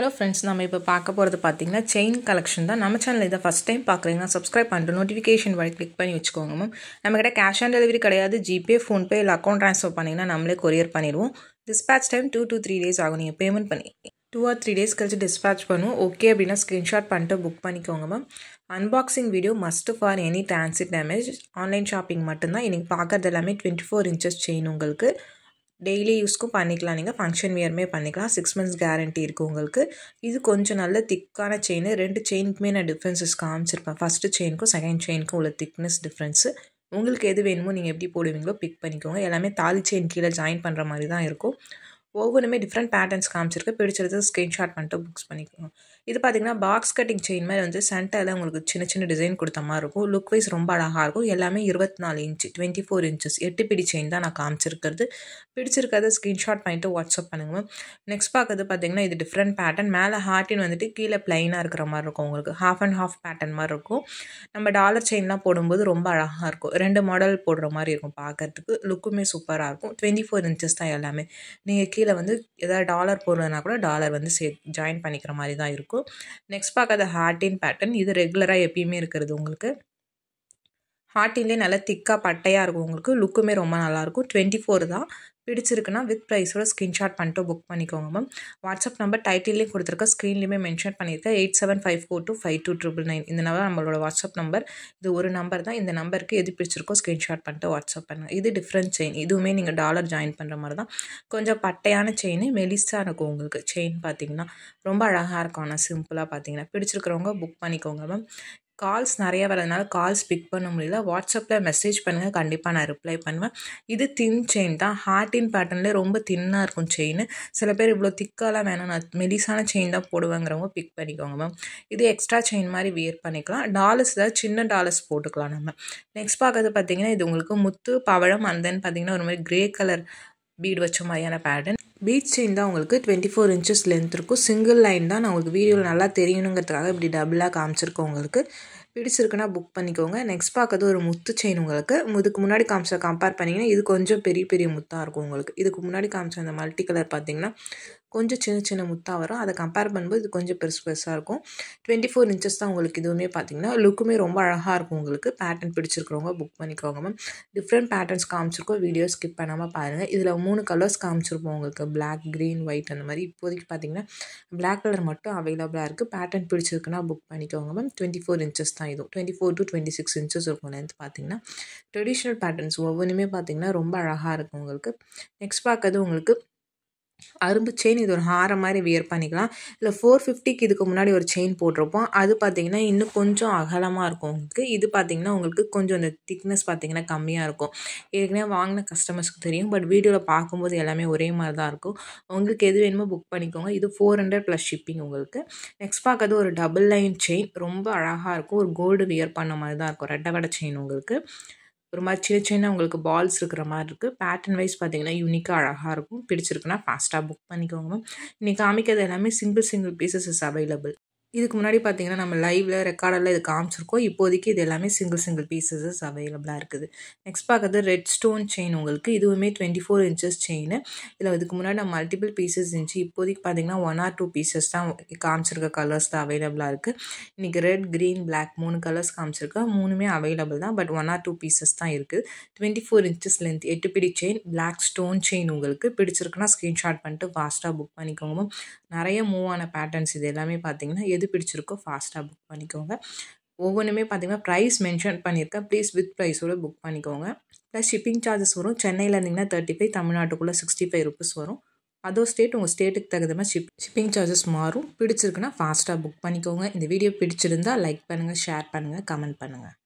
hello friends நம்ம இப்போ பார்க்க போகிறது பார்த்தீங்கன்னா செயின் கலெக்ஷன் தான் நம்ம சேனல் இதை ஃபஸ்ட் டைம் பார்க்குறீங்கன்னா சப்ஸ்கிரைப் பண்ணிட்டு நோட்டிஃபிகேஷன் வரை கிளிக் பண்ணி வச்சுக்கோங்க மேம் நம்மக்கிட்ட கேஷ் ஆன் டெலிவரி கிடையாது ஜிபே ஃபோன்பே இல்லை அக்கௌண்ட் ட்ரான்ஸ்ஃபர் பண்ணிங்கன்னா நம்மளே கொரியர் பண்ணிடுவோம் dispatch time two to three days ஆகும் நீங்கள் பேமெண்ட் பண்ணி டூ ஆர் த்ரீ டேஸ் கழிச்சு டிஸ்பேச் பண்ணுவோம் ஓகே அப்படின்னா ஸ்க்ரீன்ஷாட் பண்ணிட்டு புக் பண்ணிக்கோங்க ma'am unboxing video must for any transit damage online shopping மட்டும்தான் இன்றைக்கி பார்க்குறது எல்லாமே டுவெண்ட்டி ஃபோர் இன்ச்சஸ் செயின் உங்களுக்கு டெய்லி யூஸ்க்கும் பண்ணிக்கலாம் நீங்கள் ஃபங்க்ஷன் வியருமே பண்ணிக்கலாம் சிக்ஸ் மந்த்ஸ் கேரண்டி இருக்கும் உங்களுக்கு இது கொஞ்சம் நல்ல திக்கான செயின் ரெண்டு செயினுக்குமே நான் டிஃப்ரென்சஸ் காமிச்சிருப்பேன் ஃபஸ்ட்டு செயினுக்கும் செகண்ட் செயினுக்கும் உள்ள திக்னஸ் டிஃப்ரென்ஸு உங்களுக்கு எது வேணுமோ நீங்கள் எப்படி போடுவீங்களோ பிக் பண்ணிக்கோங்க எல்லாமே தாலி செயின் கீழே ஜாயின் பண்ணுற மாதிரி தான் இருக்கும் ஒவ்வொன்றுமே டிஃப்ரெண்ட் பேட்டர்ன்ஸ் காமிச்சிருக்கு பிடிச்சிருந்தது ஸ்க்ரீன்ஷாட் பண்ணிட்டு புக்ஸ் பண்ணிக்கோங்க இது பார்த்திங்கன்னா பாக்ஸ் கட்டிங் செயின் மாதிரி வந்து சென்டரில் உங்களுக்கு சின்ன சின்ன டிசைன் கொடுத்த மாதிரி இருக்கும் லுக் வைஸ் ரொம்ப அழகாக இருக்கும் எல்லாமே இருபத்தி நாலு இன்ச்சு டுவெண்ட்டி ஃபோர் இன்ச்சஸ் எட்டு பிடி செயின் தான் நான் காமிச்சிருக்கிறது பிடிச்சிருக்கிறத ஸ்க்ரீன்ஷாட் பண்ணிட்டு வாட்ஸ்அப் பண்ணுங்க மேம் நெக்ஸ்ட் பார்க்குறது பார்த்திங்கன்னா இது டிஃப்ரெண்ட் பேட்டர்ன் மேலே ஹார்ட்டின் வந்துட்டு கீழே ப்ளைனாக இருக்கிற மாதிரி இருக்கும் உங்களுக்கு ஹாஃப் அண்ட் ஹாஃப் பேட்டர்ன் மாதிரி இருக்கும் நம்ம டாலர் செயின்லாம் போடும்போது ரொம்ப அழகாக இருக்கும் ரெண்டு மாடல் போடுற மாதிரி இருக்கும் பார்க்குறதுக்கு லுக்குமே சூப்பராக இருக்கும் டுவெண்ட்டி ஃபோர் இன்ச்சஸ் தான் எல்லாமே நீங்கள் கீழே வந்து எதாவது டாலர் போடுறதுனா கூட டாலர் வந்து சே ஜாயின் பண்ணிக்கிற மாதிரி தான் இருக்கும் இருக்கும் நெக்ஸ்ட் பார்க்காத ஹார்டின் பேட்டர்ன் இது ரெகுலராக எப்பயுமே இருக்கிறது உங்களுக்கு ஹார்டின்லேயே நல்லா திக்காக பட்டையாக இருக்கும் உங்களுக்கு லுக்குமே ரொம்ப நல்லாயிருக்கும் டுவெண்ட்டி ஃபோர் தான் பிடிச்சிருக்குன்னா வித் ப்ரைஸோட ஸ்க்ரீன்ஷாட் பண்ணிட்டு புக் பண்ணிக்கோங்க மேம் வாட்ஸ்அப் நம்பர் டைட்டிலையும் கொடுத்துருக்கோம் ஸ்க்ரீன்லேயுமே மென்ஷன் பண்ணியிருக்கேன் eight seven five four two five two triple nine இந்த நம்பர் நம்மளோட வாட்ஸ்அப் நம்பர் இது ஒரு நம்பர் தான் இந்த நம்பருக்கு எது பிடிச்சிருக்கோ ஸ்க்ரீன்ஷாட் பண்ணிட்டு வாட்ஸ்அப் பண்ணுங்கள் இது டிஃப்ரெண்ட் செயின் இதுவுமே நீங்கள் டாலர் ஜாயின் பண்ணுற மாதிரி தான் கொஞ்சம் பட்டையான செயின் மெலிஸாக இருக்கும் உங்களுக்கு செயின் பார்த்தீங்கன்னா ரொம்ப அழகாக இருக்கும் ஆனால் சிம்பிளாக பார்த்தீங்கன்னா பிடிச்சிருக்கிறவங்க புக் பண்ணிக்கோங்க மேம் கால்ஸ் நிறைய வரதுனால கால்ஸ் பிக் பண்ண முடியல வாட்ஸ்அப்பில் மெசேஜ் பண்ணுங்கள் கண்டிப்பாக நான் ரிப்ளை பண்ணுவேன் இது தின் செயின் தான் ஹார்ட் மோட்டின் பேட்டர்ன்லேயே ரொம்ப தின்னாக இருக்கும் செயின் சில பேர் இவ்வளோ திக்காலாம் வேணாம் நான் மெலிசான செயின் தான் போடுவேங்கிறவங்க பிக் பண்ணிக்கோங்க மேம் இது எக்ஸ்ட்ரா செயின் மாதிரி வியர் பண்ணிக்கலாம் டாலர்ஸ் தான் சின்ன டாலர்ஸ் போட்டுக்கலாம் நம்ம நெக்ஸ்ட் பார்க்கறது பார்த்தீங்கன்னா இது உங்களுக்கு முத்து பவழம் அந்தன்னு பார்த்தீங்கன்னா ஒரு மாதிரி கிரே கலர் பீடு வச்ச மாதிரியான பேட்டர்ன் பீச் செயின் தான் உங்களுக்கு டுவெண்ட்டி ஃபோர் இன்ச்சஸ் லென்த் இருக்கும் சிங்கிள் லைன் தான் நான் உங்களுக்கு வீடியோவில் நல்லா தெரியணுங்கிறதுக்காக இப்படி டபுளாக காமிச்சிருக்கோம் உங்களுக்கு பிடிச்சிருக்குன்னா புக் பண்ணிக்கோங்க நெக்ஸ்ட் பார்க்கறது ஒரு முத்து செயின் உங்களுக்கு இதுக்கு முன்னாடி காமிச்ச கம்பேர் பண்ணிங்கன்னா இது கொஞ்சம் பெரிய பெரிய முத்தாக இருக்கும் உங்களுக்கு இதுக்கு முன்னாடி காமிச்ச அந்த மல்டி கலர் பார்த்தீங்கன்னா கொஞ்சம் சின்ன சின்ன முத்தாக வரும் அதை கம்பேர் பண்ணும்போது இது கொஞ்சம் பெருசு பெருசாக இருக்கும் டுவெண்ட்டி ஃபோர் இன்ச்சஸ் தான் உங்களுக்கு இதுவுமே பார்த்தீங்கன்னா லுக்குமே ரொம்ப அழகாக இருக்கும் உங்களுக்கு பேட்டர்ன் பிடிச்சிருக்கிறவங்க புக் பண்ணிக்கோங்க மேம் டிஃப்ரெண்ட் பேட்டர்ன்ஸ் காமிச்சிருக்கோம் வீடியோ ஸ்கிப் பண்ணாமல் பாருங்கள் இதில் மூணு கலர்ஸ் காமிச்சிருப்போம் உங்களுக்கு பிளாக் க்ரீன் ஒயிட் அந்த மாதிரி இப்போதைக்கு பார்த்தீங்கன்னா பிளாக் கலர் மட்டும் அவைலபிளாக இருக்குது பேட்டர்ன் பிடிச்சிருக்குன்னா புக் பண்ணிக்கோங்க மேம் டுவெண்ட்டி ஃபோர் இன்ச்சஸ் தான் இதுவும் twenty four to twenty six inches இருக்கும் லென்த் பார்த்தீங்கன்னா ட்ரெடிஷ்னல் பேட்டர்ன்ஸ் ஒவ்வொன்றுமே பார்த்தீங்கன்னா ரொம்ப அழகாக இருக்கும் உங்களுக்கு நெக்ஸ்ட் பார்க்கறது உங்களுக்கு அரும்பு செயின் இது ஒரு ஹாரம் மாதிரி வியர் பண்ணிக்கலாம் இல்லை ஃபோர் ஃபிஃப்டிக்கு இதுக்கு முன்னாடி ஒரு செயின் போட்டிருப்போம் அது பார்த்தீங்கன்னா இன்னும் கொஞ்சம் அகலமாக இருக்கும் உங்களுக்கு இது பார்த்தீங்கன்னா உங்களுக்கு கொஞ்சம் இந்த திக்னஸ் பார்த்தீங்கன்னா கம்மியாக இருக்கும் ஏற்கனவே வாங்கின கஸ்டமர்ஸ்க்கு தெரியும் பட் வீடியோவில் பார்க்கும்போது எல்லாமே ஒரே மாதிரி தான் இருக்கும் உங்களுக்கு எது வேணுமோ புக் பண்ணிக்கோங்க இது ஃபோர் ஹண்ட்ரட் ப்ளஸ் ஷிப்பிங் உங்களுக்கு நெக்ஸ்ட் பார்க்கறது ஒரு டபுள் லைன் செயின் ரொம்ப அழகாக இருக்கும் ஒரு கோல்டு வியர் பண்ண மாதிரி தான் இருக்கும் ரெட்டை வடை செயின் உங்களுக்கு ஒரு மாதிரி சின்ன சின்ன உங்களுக்கு பால்ஸ் இருக்கிற மாதிரி இருக்குது பேட்டர்ன் வைஸ் பார்த்தீங்கன்னா யூனிக்காக அழகாக இருக்கும் பிடிச்சிருக்குன்னா ஃபாஸ்ட்டாக புக் பண்ணிக்கோங்க மேம் இன்றைக்கி காமிக்கிறது எல்லாமே சிங்கிள் சிங்கிள் இஸ் அவைலபிள் இதுக்கு முன்னாடி பார்த்தீங்கன்னா நம்ம லைவ்ல ரெக்கார்டெல்லாம் இது காமிச்சிருக்கோம் இப்போதைக்கு இது எல்லாமே சிங்கிள் சிங்கிள் பீசஸஸ் அவைலபிளாக இருக்குது நெக்ஸ்ட் பார்க்குறது ரெட் ஸ்டோன் செயின் உங்களுக்கு இதுவுமே டுவெண்ட்டி ஃபோர் இன்ச்சஸ் செயின் இதில் இதுக்கு முன்னாடி நான் மல்டிபிள் பீசஸ் இருந்துச்சு இப்போதைக்கு பார்த்தீங்கன்னா ஒன் ஆர் டூ பீசஸ் தான் காமிச்சிருக்க கலர்ஸ் தான் அவைலபிளாக இருக்குது இன்றைக்கி ரெட் க்ரீன் பிளாக் மூணு கலர்ஸ் காமிச்சிருக்கேன் மூணுமே அவைலபிள் தான் but one or two pieces தான் இருக்குது டுவெண்ட்டி ஃபோர் இன்ச்சஸ் லென்த் எட்டு பிடி செயின் பிளாக் ஸ்டோன் செயின் உங்களுக்கு பிடிச்சிருக்குன்னா ஸ்க்ரீன்ஷாட் பண்ணிட்டு ஃபாஸ்ட்டாக புக் பண்ணிக்கோங்க நிறைய மூவ் ஆன பேட்டர்ன்ஸ் இது எல்லாமே பார்த்தீங்கன்னா எது பிடிச்சிருக்கோ ஃபாஸ்ட்டாக புக் பண்ணிக்கோங்க ஒவ்வொன்றுமே பார்த்தீங்கன்னா ப்ரைஸ் மென்ஷன் பண்ணியிருக்கேன் ப்ளீஸ் வித் ப்ரைஸோடு புக் பண்ணிக்கோங்க ப்ளஸ் ஷிப்பிங் சார்ஜஸ் வரும் சென்னையில் இருந்தீங்கன்னா தேர்ட்டி ஃபைவ் தமிழ்நாட்டுக்குள்ளே சிக்ஸ்டி ஃபைவ் ருபீஸ் வரும் அதோ ஸ்டேட் உங்கள் ஸ்டேட்டுக்கு தகுந்த மாதிரி ஷிப் ஷிப்பிங் சார்ஜஸ் மாறும் பிடிச்சிருக்குன்னா ஃபாஸ்ட்டாக புக் பண்ணிக்கோங்க இந்த வீடியோ பிடிச்சிருந்தால் லைக் பண்ணுங்கள் ஷேர் பண்ணுங்கள் கமெண்ட் பண்ணுங்கள்